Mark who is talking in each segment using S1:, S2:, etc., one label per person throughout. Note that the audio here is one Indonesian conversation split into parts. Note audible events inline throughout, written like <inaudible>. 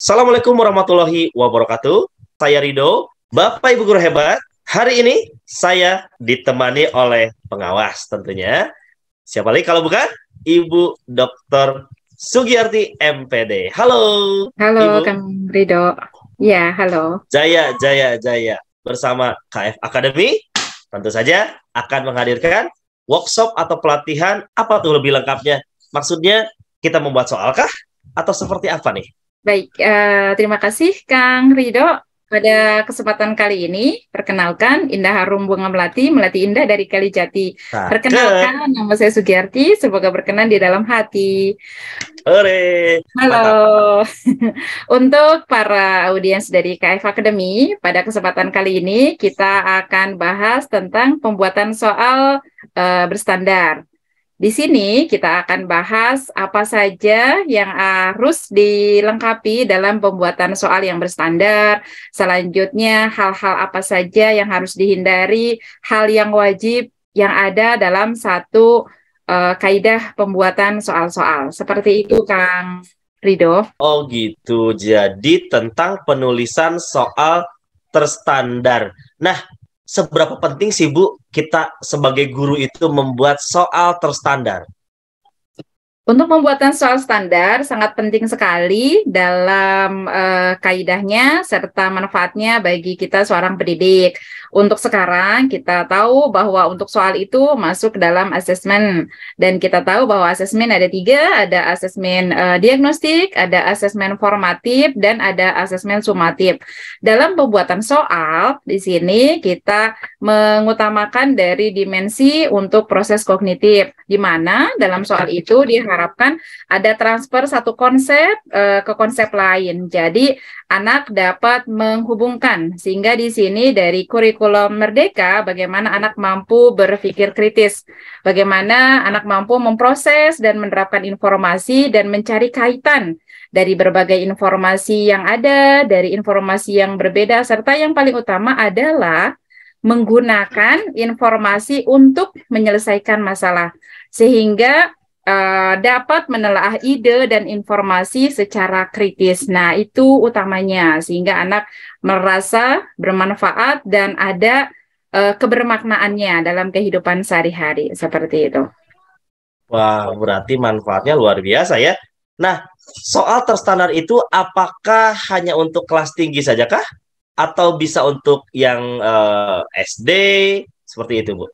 S1: Assalamualaikum warahmatullahi wabarakatuh. Saya Rido, Bapak Ibu guru hebat. Hari ini saya ditemani oleh pengawas tentunya. Siapa lagi kalau bukan Ibu Dr. Sugiyarti MPD. Halo. Halo
S2: Ibu. Kang Rido. Ya, halo.
S1: Jaya, Jaya, Jaya. Bersama KF Academy tentu saja akan menghadirkan workshop atau pelatihan apa tuh lebih lengkapnya? Maksudnya kita membuat soalkah atau seperti apa nih?
S2: Baik, uh, terima kasih Kang Rido. Pada kesempatan kali ini, perkenalkan Indah Harum Bunga Melati, Melati Indah dari Kalijati. Nah, perkenalkan, ke. nama saya Sugiyarti, semoga berkenan di dalam hati.
S1: Ore.
S2: Halo. <laughs> Untuk para audiens dari KF Academy, pada kesempatan kali ini kita akan bahas tentang pembuatan soal uh, berstandar. Di sini kita akan bahas apa saja yang harus dilengkapi dalam pembuatan soal yang berstandar. Selanjutnya, hal-hal apa saja yang harus dihindari, hal yang wajib yang ada dalam satu uh, kaidah pembuatan soal-soal. Seperti itu, Kang Rido.
S1: Oh gitu, jadi tentang penulisan soal terstandar. Nah, seberapa penting sih Bu kita sebagai guru itu membuat soal terstandar?
S2: Untuk pembuatan soal standar sangat penting sekali dalam uh, kaidahnya serta manfaatnya bagi kita seorang pendidik. Untuk sekarang kita tahu bahwa untuk soal itu masuk ke dalam asesmen dan kita tahu bahwa asesmen ada tiga, ada asesmen uh, diagnostik, ada asesmen formatif dan ada asesmen sumatif. Dalam pembuatan soal di sini kita mengutamakan dari dimensi untuk proses kognitif, di mana dalam soal itu diharapkan ada transfer satu konsep uh, ke konsep lain. Jadi anak dapat menghubungkan sehingga di sini dari kurikulum kurikulum merdeka, bagaimana anak mampu berpikir kritis, bagaimana anak mampu memproses dan menerapkan informasi dan mencari kaitan dari berbagai informasi yang ada, dari informasi yang berbeda, serta yang paling utama adalah menggunakan informasi untuk menyelesaikan masalah, sehingga Eh, dapat menelaah ide dan informasi secara kritis. Nah, itu utamanya sehingga anak merasa bermanfaat dan ada uh, kebermaknaannya dalam kehidupan sehari-hari seperti itu.
S1: Wah, berarti manfaatnya luar biasa ya. Nah, soal terstandar itu apakah hanya untuk kelas tinggi saja kah atau bisa untuk yang uh, eh, SD seperti itu, Bu?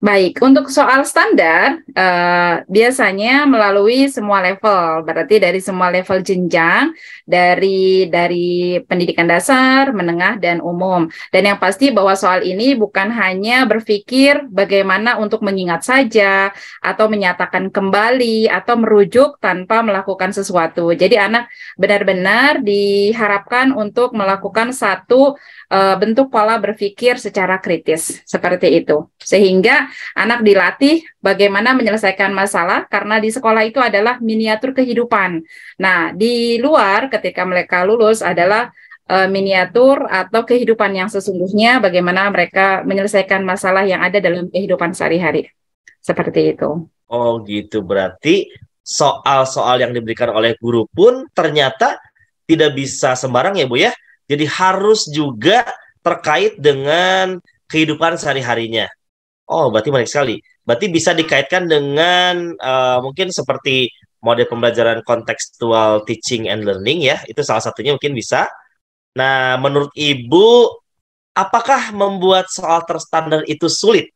S2: Baik, untuk soal standar uh, biasanya melalui semua level, berarti dari semua level jenjang dari dari pendidikan dasar, menengah dan umum. Dan yang pasti bahwa soal ini bukan hanya berpikir bagaimana untuk mengingat saja atau menyatakan kembali atau merujuk tanpa melakukan sesuatu. Jadi anak benar-benar diharapkan untuk melakukan satu uh, bentuk pola berpikir secara kritis seperti itu. Sehingga anak dilatih bagaimana menyelesaikan masalah karena di sekolah itu adalah miniatur kehidupan. Nah, di luar ketika mereka lulus adalah uh, miniatur atau kehidupan yang sesungguhnya bagaimana mereka menyelesaikan masalah yang ada dalam kehidupan sehari-hari. Seperti itu.
S1: Oh, gitu. Berarti soal-soal yang diberikan oleh guru pun ternyata tidak bisa sembarang ya, Bu ya. Jadi harus juga terkait dengan kehidupan sehari-harinya. Oh, berarti menarik sekali. Berarti bisa dikaitkan dengan uh, mungkin seperti model pembelajaran kontekstual teaching and learning ya. Itu salah satunya mungkin bisa. Nah, menurut Ibu, apakah membuat soal terstandar itu sulit?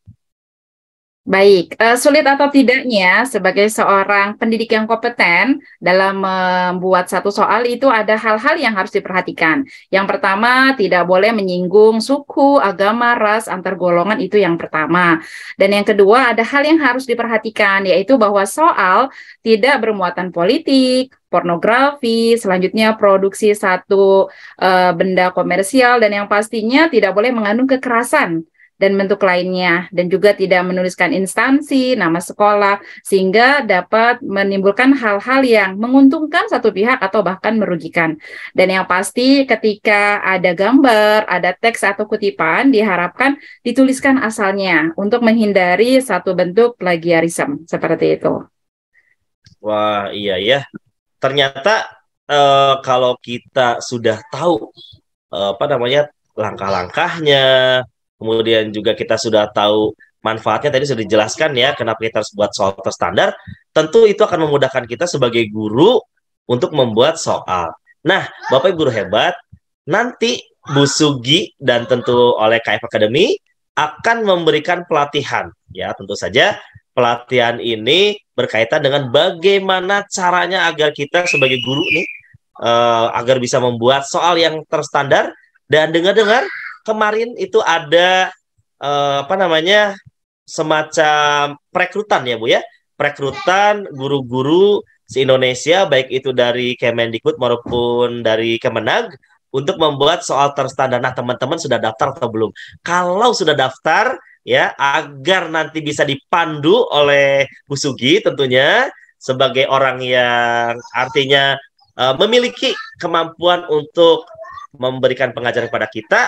S2: Baik, uh, sulit atau tidaknya sebagai seorang pendidik yang kompeten dalam membuat satu soal itu ada hal-hal yang harus diperhatikan. Yang pertama, tidak boleh menyinggung suku, agama, ras, antar golongan itu yang pertama. Dan yang kedua, ada hal yang harus diperhatikan yaitu bahwa soal tidak bermuatan politik, pornografi, selanjutnya produksi satu uh, benda komersial dan yang pastinya tidak boleh mengandung kekerasan dan bentuk lainnya dan juga tidak menuliskan instansi, nama sekolah sehingga dapat menimbulkan hal-hal yang menguntungkan satu pihak atau bahkan merugikan. Dan yang pasti ketika ada gambar, ada teks atau kutipan diharapkan dituliskan asalnya untuk menghindari satu bentuk plagiarisme seperti itu.
S1: Wah, iya ya. Ternyata eh, kalau kita sudah tahu eh, apa namanya langkah-langkahnya, kemudian juga kita sudah tahu manfaatnya tadi sudah dijelaskan ya kenapa kita harus buat soal terstandar tentu itu akan memudahkan kita sebagai guru untuk membuat soal nah bapak ibu guru hebat nanti Bu Sugi dan tentu oleh KF Academy akan memberikan pelatihan ya tentu saja pelatihan ini berkaitan dengan bagaimana caranya agar kita sebagai guru nih uh, agar bisa membuat soal yang terstandar dan dengar-dengar kemarin itu ada eh, apa namanya semacam perekrutan ya Bu ya perekrutan guru-guru si indonesia baik itu dari Kemendikbud maupun dari Kemenag untuk membuat soal terstandar. Nah, teman-teman sudah daftar atau belum? Kalau sudah daftar ya agar nanti bisa dipandu oleh Bu Sugi tentunya sebagai orang yang artinya uh, memiliki kemampuan untuk memberikan pengajaran kepada kita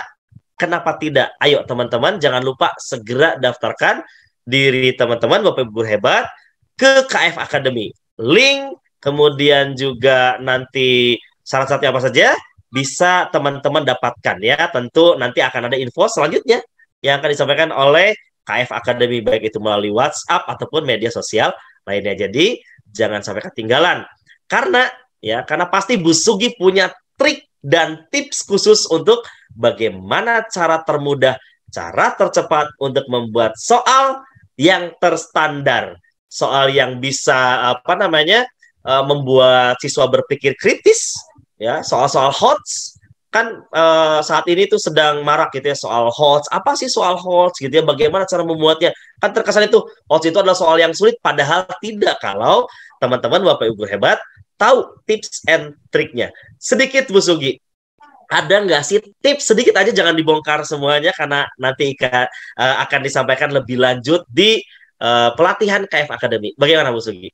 S1: Kenapa tidak? Ayo teman-teman jangan lupa segera daftarkan diri teman-teman Bapak Ibu hebat ke KF Academy. Link kemudian juga nanti syarat-syaratnya apa saja bisa teman-teman dapatkan ya. Tentu nanti akan ada info selanjutnya yang akan disampaikan oleh KF Academy baik itu melalui WhatsApp ataupun media sosial lainnya. Jadi jangan sampai ketinggalan karena ya karena pasti Bu Sugi punya trik dan tips khusus untuk bagaimana cara termudah, cara tercepat untuk membuat soal yang terstandar, soal yang bisa apa namanya eh, membuat siswa berpikir kritis, ya soal-soal hots kan uh, saat ini tuh sedang marak gitu ya soal hot Apa sih soal hot gitu ya? Bagaimana cara membuatnya? Kan terkesan itu hot itu adalah soal yang sulit padahal tidak kalau teman-teman Bapak Ibu hebat tahu tips and triknya. Sedikit Bu Sugi, ada nggak sih tips sedikit aja jangan dibongkar semuanya karena nanti Ika, uh, akan disampaikan lebih lanjut di uh, pelatihan KF Academy. Bagaimana Bu Sugi?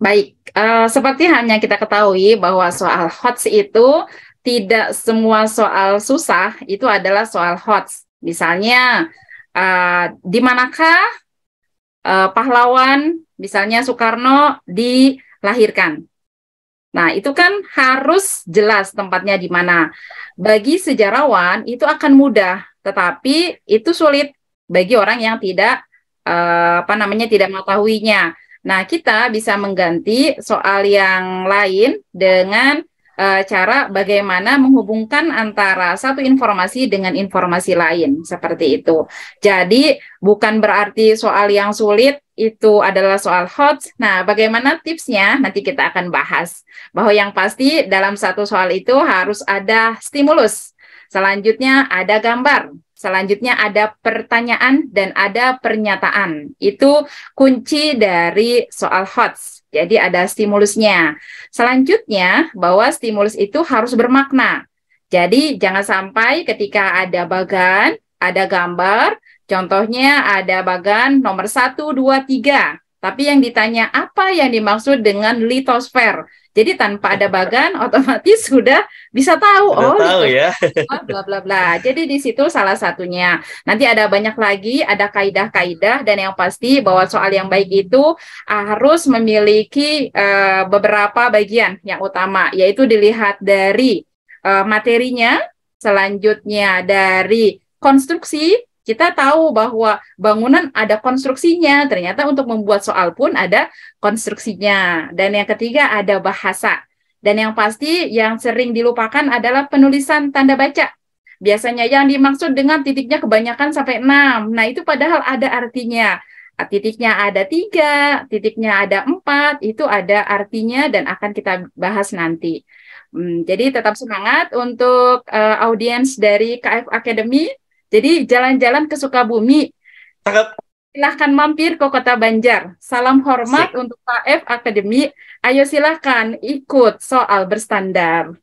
S2: Baik, uh, seperti hanya kita ketahui bahwa soal HOTS itu tidak semua soal susah itu adalah soal HOTS. Misalnya, uh, di manakah uh, pahlawan, misalnya Soekarno, dilahirkan? Nah, itu kan harus jelas tempatnya di mana. Bagi sejarawan itu akan mudah, tetapi itu sulit bagi orang yang tidak uh, apa namanya tidak mengetahuinya. Nah, kita bisa mengganti soal yang lain dengan Eh, cara bagaimana menghubungkan antara satu informasi dengan informasi lain seperti itu. Jadi bukan berarti soal yang sulit itu adalah soal hot. Nah, bagaimana tipsnya? Nanti kita akan bahas. Bahwa yang pasti dalam satu soal itu harus ada stimulus. Selanjutnya ada gambar. Selanjutnya ada pertanyaan dan ada pernyataan. Itu kunci dari soal HOTS. Jadi ada stimulusnya. Selanjutnya bahwa stimulus itu harus bermakna. Jadi jangan sampai ketika ada bagan, ada gambar, contohnya ada bagan nomor 1, 2, 3. Tapi yang ditanya apa yang dimaksud dengan litosfer? Jadi tanpa ada bagan <laughs> otomatis sudah bisa tahu sudah oh tahu gitu. ya. <laughs> Oh, bla bla bla. Jadi di situ salah satunya. Nanti ada banyak lagi, ada kaidah-kaidah dan yang pasti bahwa soal yang baik itu harus memiliki uh, beberapa bagian yang utama yaitu dilihat dari uh, materinya, selanjutnya dari konstruksi kita tahu bahwa bangunan ada konstruksinya. Ternyata untuk membuat soal pun ada konstruksinya. Dan yang ketiga ada bahasa. Dan yang pasti yang sering dilupakan adalah penulisan tanda baca. Biasanya yang dimaksud dengan titiknya kebanyakan sampai 6. Nah, itu padahal ada artinya. Titiknya ada tiga, titiknya ada empat, itu ada artinya dan akan kita bahas nanti. Hmm, jadi tetap semangat untuk uh, audiens dari KF Academy jadi jalan-jalan ke Sukabumi. Sangat. Silahkan mampir ke Kota Banjar. Salam hormat Sip. untuk KF Akademi. Ayo silahkan ikut soal berstandar.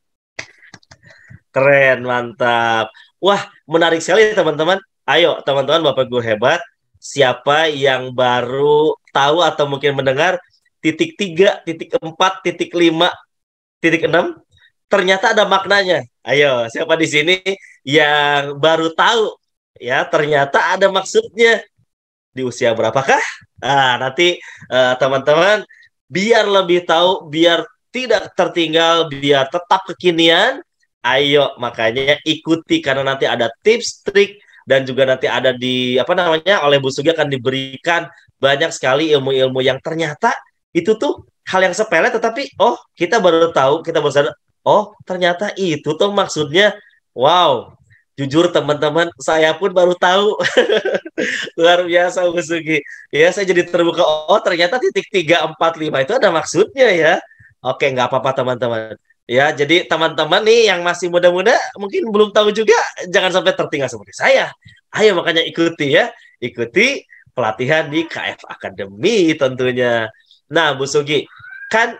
S1: Keren, mantap. Wah, menarik sekali teman-teman. Ayo teman-teman, Bapak Guru Hebat. Siapa yang baru tahu atau mungkin mendengar titik 3, titik 4, titik 5, titik 6? ternyata ada maknanya. Ayo, siapa di sini yang baru tahu ya ternyata ada maksudnya di usia berapakah? Ah, nanti eh, teman-teman uh, biar lebih tahu, biar tidak tertinggal, biar tetap kekinian. Ayo, makanya ikuti karena nanti ada tips, trik dan juga nanti ada di apa namanya oleh Bu Sugi akan diberikan banyak sekali ilmu-ilmu yang ternyata itu tuh hal yang sepele tetapi oh kita baru tahu kita baru sadar oh ternyata itu tuh maksudnya wow jujur teman-teman saya pun baru tahu <laughs> luar biasa Bu Sugi ya saya jadi terbuka oh ternyata titik 345 itu ada maksudnya ya oke nggak apa-apa teman-teman ya jadi teman-teman nih yang masih muda-muda mungkin belum tahu juga jangan sampai tertinggal seperti saya ayo makanya ikuti ya ikuti pelatihan di KF Academy tentunya nah Bu Sugi kan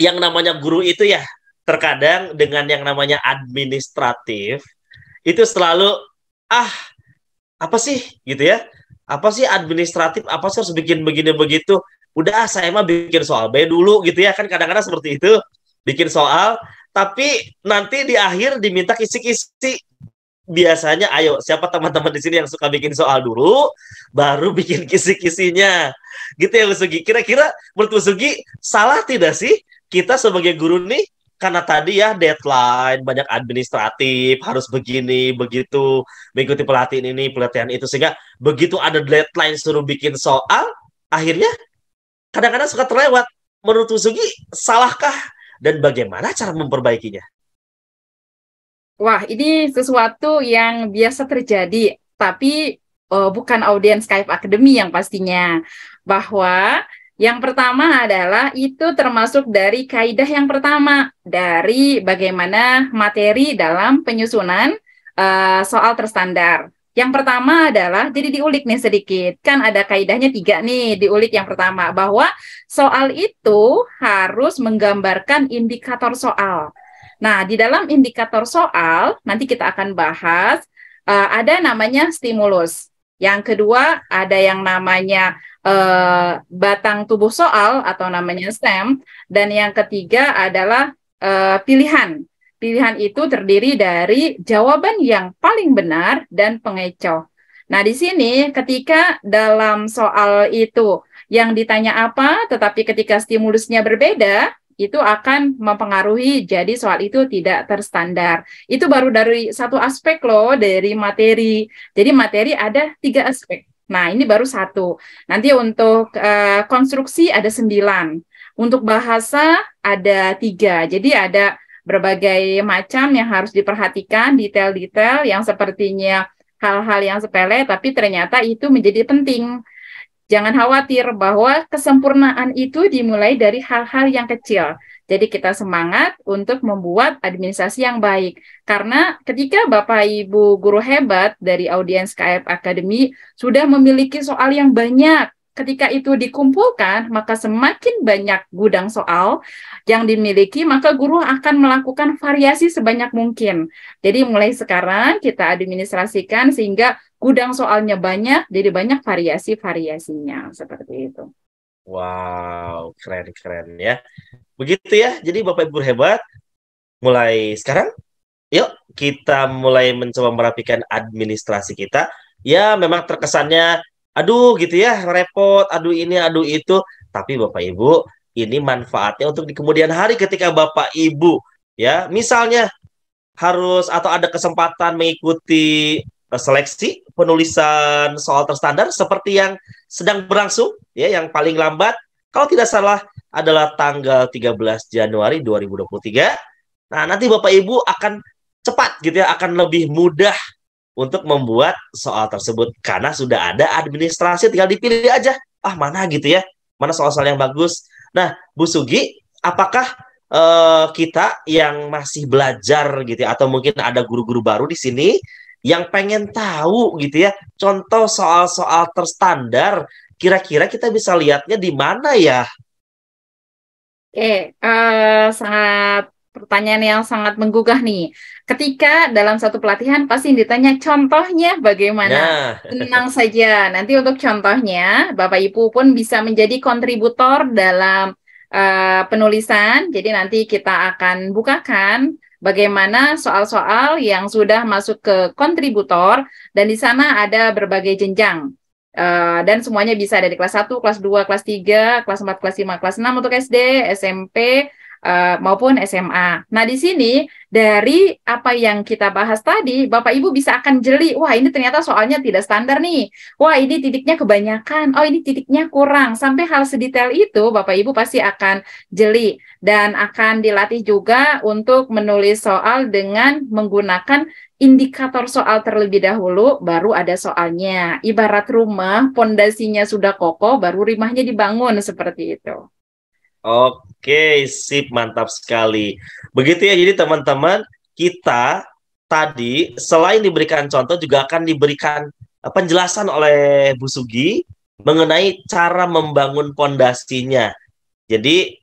S1: yang namanya guru itu ya terkadang dengan yang namanya administratif itu selalu ah apa sih gitu ya apa sih administratif apa sih harus bikin begini begitu udah ah, saya mah bikin soal B dulu gitu ya kan kadang-kadang seperti itu bikin soal tapi nanti di akhir diminta kisi-kisi biasanya ayo siapa teman-teman di sini yang suka bikin soal dulu baru bikin kisi-kisinya gitu ya Sugi kira-kira menurut Sugi salah tidak sih kita sebagai guru nih karena tadi ya deadline banyak administratif harus begini begitu mengikuti pelatihan ini pelatihan itu sehingga begitu ada deadline suruh bikin soal akhirnya kadang-kadang suka terlewat menurut Sugi, salahkah dan bagaimana cara memperbaikinya
S2: Wah ini sesuatu yang biasa terjadi tapi uh, bukan audiens Skype Academy yang pastinya bahwa yang pertama adalah itu termasuk dari kaidah yang pertama dari bagaimana materi dalam penyusunan uh, soal terstandar. Yang pertama adalah jadi diulik nih sedikit kan ada kaidahnya tiga nih diulik yang pertama bahwa soal itu harus menggambarkan indikator soal. Nah di dalam indikator soal nanti kita akan bahas uh, ada namanya stimulus. Yang kedua ada yang namanya eh, batang tubuh soal atau namanya STEM dan yang ketiga adalah eh, pilihan. Pilihan itu terdiri dari jawaban yang paling benar dan pengecoh. Nah, di sini ketika dalam soal itu yang ditanya apa tetapi ketika stimulusnya berbeda, itu akan mempengaruhi jadi soal itu tidak terstandar. Itu baru dari satu aspek loh dari materi. Jadi materi ada tiga aspek. Nah ini baru satu. Nanti untuk uh, konstruksi ada sembilan. Untuk bahasa ada tiga. Jadi ada berbagai macam yang harus diperhatikan detail-detail yang sepertinya hal-hal yang sepele tapi ternyata itu menjadi penting Jangan khawatir bahwa kesempurnaan itu dimulai dari hal-hal yang kecil. Jadi kita semangat untuk membuat administrasi yang baik. Karena ketika Bapak Ibu guru hebat dari audiens KF Academy sudah memiliki soal yang banyak, ketika itu dikumpulkan, maka semakin banyak gudang soal yang dimiliki, maka guru akan melakukan variasi sebanyak mungkin. Jadi mulai sekarang kita administrasikan sehingga gudang soalnya banyak, jadi banyak variasi-variasinya seperti itu.
S1: Wow, keren-keren ya. Begitu ya, jadi Bapak Ibu hebat. Mulai sekarang, yuk kita mulai mencoba merapikan administrasi kita. Ya, memang terkesannya, aduh gitu ya, repot, aduh ini, aduh itu. Tapi Bapak Ibu, ini manfaatnya untuk di kemudian hari ketika Bapak Ibu, ya, misalnya harus atau ada kesempatan mengikuti Eh, seleksi penulisan soal terstandar seperti yang sedang berlangsung ya yang paling lambat kalau tidak salah adalah tanggal 13 Januari 2023. Nah, nanti Bapak Ibu akan cepat gitu ya, akan lebih mudah untuk membuat soal tersebut karena sudah ada administrasi tinggal dipilih aja. Ah, mana gitu ya? Mana soal-soal yang bagus? Nah, Bu Sugi, apakah uh, kita yang masih belajar gitu ya, atau mungkin ada guru-guru baru di sini yang pengen tahu gitu ya. Contoh soal-soal terstandar, kira-kira kita bisa lihatnya di mana ya?
S2: Oke, uh, eh, sangat pertanyaan yang sangat menggugah nih. Ketika dalam satu pelatihan pasti ditanya contohnya bagaimana. Nah. Tenang saja. Nanti untuk contohnya, Bapak Ibu pun bisa menjadi kontributor dalam uh, penulisan. Jadi nanti kita akan bukakan bagaimana soal-soal yang sudah masuk ke kontributor dan di sana ada berbagai jenjang. Uh, dan semuanya bisa dari kelas 1, kelas 2, kelas 3, kelas 4, kelas 5, kelas 6 untuk SD, SMP, Eh, maupun SMA. Nah, di sini dari apa yang kita bahas tadi, Bapak Ibu bisa akan jeli, wah ini ternyata soalnya tidak standar nih. Wah, ini titiknya kebanyakan. Oh, ini titiknya kurang. Sampai hal sedetail itu Bapak Ibu pasti akan jeli dan akan dilatih juga untuk menulis soal dengan menggunakan indikator soal terlebih dahulu, baru ada soalnya. Ibarat rumah, pondasinya sudah kokoh, baru rumahnya dibangun seperti itu.
S1: Oke, sip, mantap sekali. Begitu ya, jadi teman-teman, kita tadi selain diberikan contoh juga akan diberikan eh, penjelasan oleh Bu Sugi mengenai cara membangun pondasinya. Jadi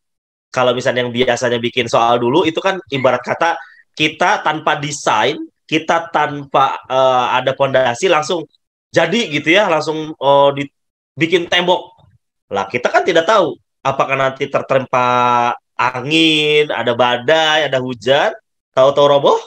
S1: kalau misalnya yang biasanya bikin soal dulu itu kan ibarat kata kita tanpa desain, kita tanpa uh, ada pondasi langsung jadi gitu ya, langsung uh, dibikin tembok. Lah kita kan tidak tahu apakah nanti tertempa angin, ada badai, ada hujan, tahu-tahu roboh?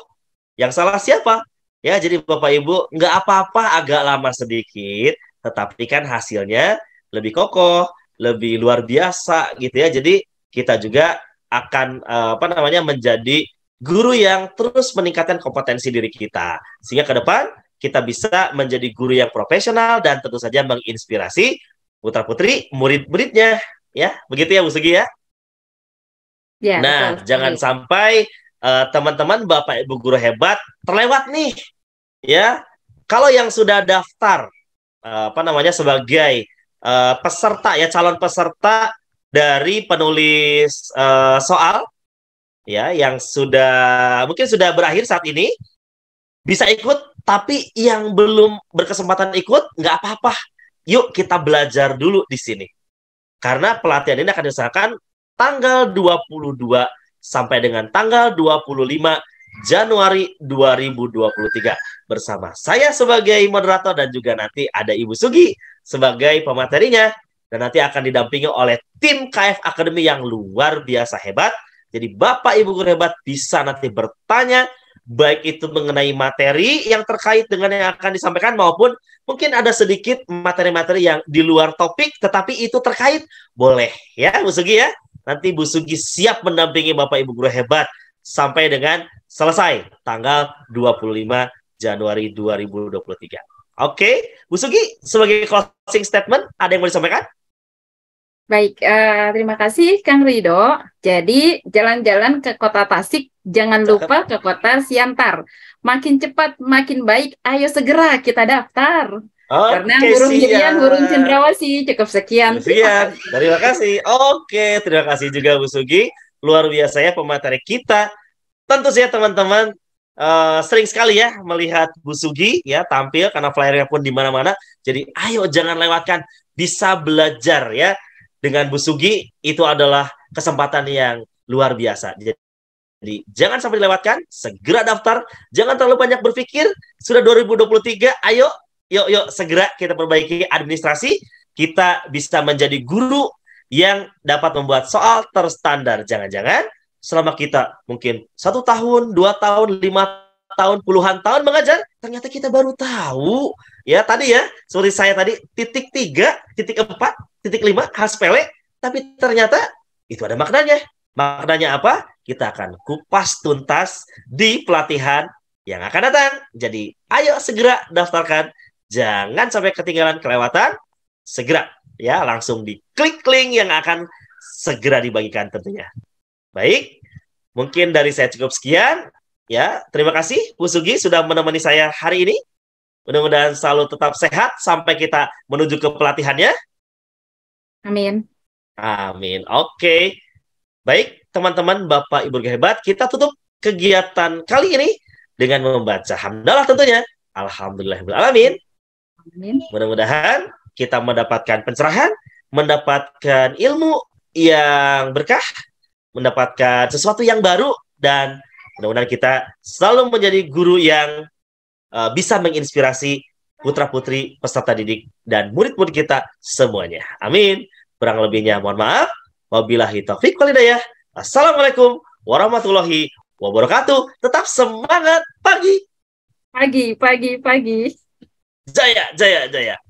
S1: Yang salah siapa? Ya, jadi Bapak Ibu, nggak apa-apa agak lama sedikit, tetapi kan hasilnya lebih kokoh, lebih luar biasa gitu ya. Jadi kita juga akan eh, apa namanya menjadi guru yang terus meningkatkan kompetensi diri kita sehingga ke depan kita bisa menjadi guru yang profesional dan tentu saja menginspirasi putra putri murid-muridnya. Ya, begitu ya Bu Segi ya? Ya. Nah, betul. jangan sampai eh, teman-teman uh, Bapak Ibu guru hebat terlewat nih. Ya. Kalau yang sudah daftar uh, apa namanya sebagai uh, peserta ya calon peserta dari penulis uh, soal ya yang sudah mungkin sudah berakhir saat ini bisa ikut tapi yang belum berkesempatan ikut nggak apa-apa yuk kita belajar dulu di sini karena pelatihan ini akan dilaksanakan tanggal 22 sampai dengan tanggal 25 Januari 2023 bersama saya sebagai moderator dan juga nanti ada Ibu Sugi sebagai pematerinya dan nanti akan didampingi oleh tim KF Academy yang luar biasa hebat. Jadi Bapak Ibu guru hebat bisa nanti bertanya baik itu mengenai materi yang terkait dengan yang akan disampaikan maupun mungkin ada sedikit materi-materi yang di luar topik tetapi itu terkait boleh ya Bu Sugi ya. Nanti Bu Sugi siap mendampingi Bapak Ibu guru hebat sampai dengan selesai tanggal 25 Januari 2023. Oke, Bu Sugi sebagai closing statement ada yang mau disampaikan?
S2: Baik, uh, terima kasih Kang Rido. Jadi jalan-jalan ke Kota Tasik Jangan lupa ke kota Siantar. Makin cepat, makin baik. Ayo segera kita daftar. Okay, Karena burung ya. hirian, burung cendrawasih cukup sekian. Sekian.
S1: Terima kasih. Ya. Oke, terima kasih juga Bu Sugi. Luar biasa ya pemateri kita. Tentu saja teman-teman uh, sering sekali ya melihat Bu Sugi ya tampil karena flyernya pun di mana-mana. Jadi ayo jangan lewatkan bisa belajar ya dengan Bu Sugi itu adalah kesempatan yang luar biasa. Jadi jadi jangan sampai dilewatkan, segera daftar, jangan terlalu banyak berpikir, sudah 2023, ayo, yuk, yuk, segera kita perbaiki administrasi, kita bisa menjadi guru yang dapat membuat soal terstandar. Jangan-jangan selama kita mungkin satu tahun, dua tahun, lima tahun, puluhan tahun mengajar, ternyata kita baru tahu. Ya, tadi ya, seperti saya tadi, titik tiga, titik empat, titik lima, khas pele, tapi ternyata itu ada maknanya. Maknanya apa? kita akan kupas tuntas di pelatihan yang akan datang. Jadi, ayo segera daftarkan. Jangan sampai ketinggalan kelewatan. Segera ya, langsung di klik link yang akan segera dibagikan tentunya. Baik, mungkin dari saya cukup sekian. Ya, terima kasih Bu Sugi sudah menemani saya hari ini. Mudah-mudahan selalu tetap sehat sampai kita menuju ke pelatihannya. Amin. Amin. Oke. Okay. Baik, teman-teman Bapak Ibu hebat, kita tutup kegiatan kali ini dengan membaca hamdalah tentunya. Alhamdulillah alamin. Mudah-mudahan kita mendapatkan pencerahan, mendapatkan ilmu yang berkah, mendapatkan sesuatu yang baru dan mudah-mudahan kita selalu menjadi guru yang uh, bisa menginspirasi putra-putri peserta didik dan murid-murid kita semuanya. Amin. Kurang lebihnya mohon maaf. Wabillahi taufiq walhidayah. Assalamualaikum warahmatullahi wabarakatuh. Tetap semangat pagi.
S2: Pagi, pagi, pagi.
S1: Jaya, jaya, jaya.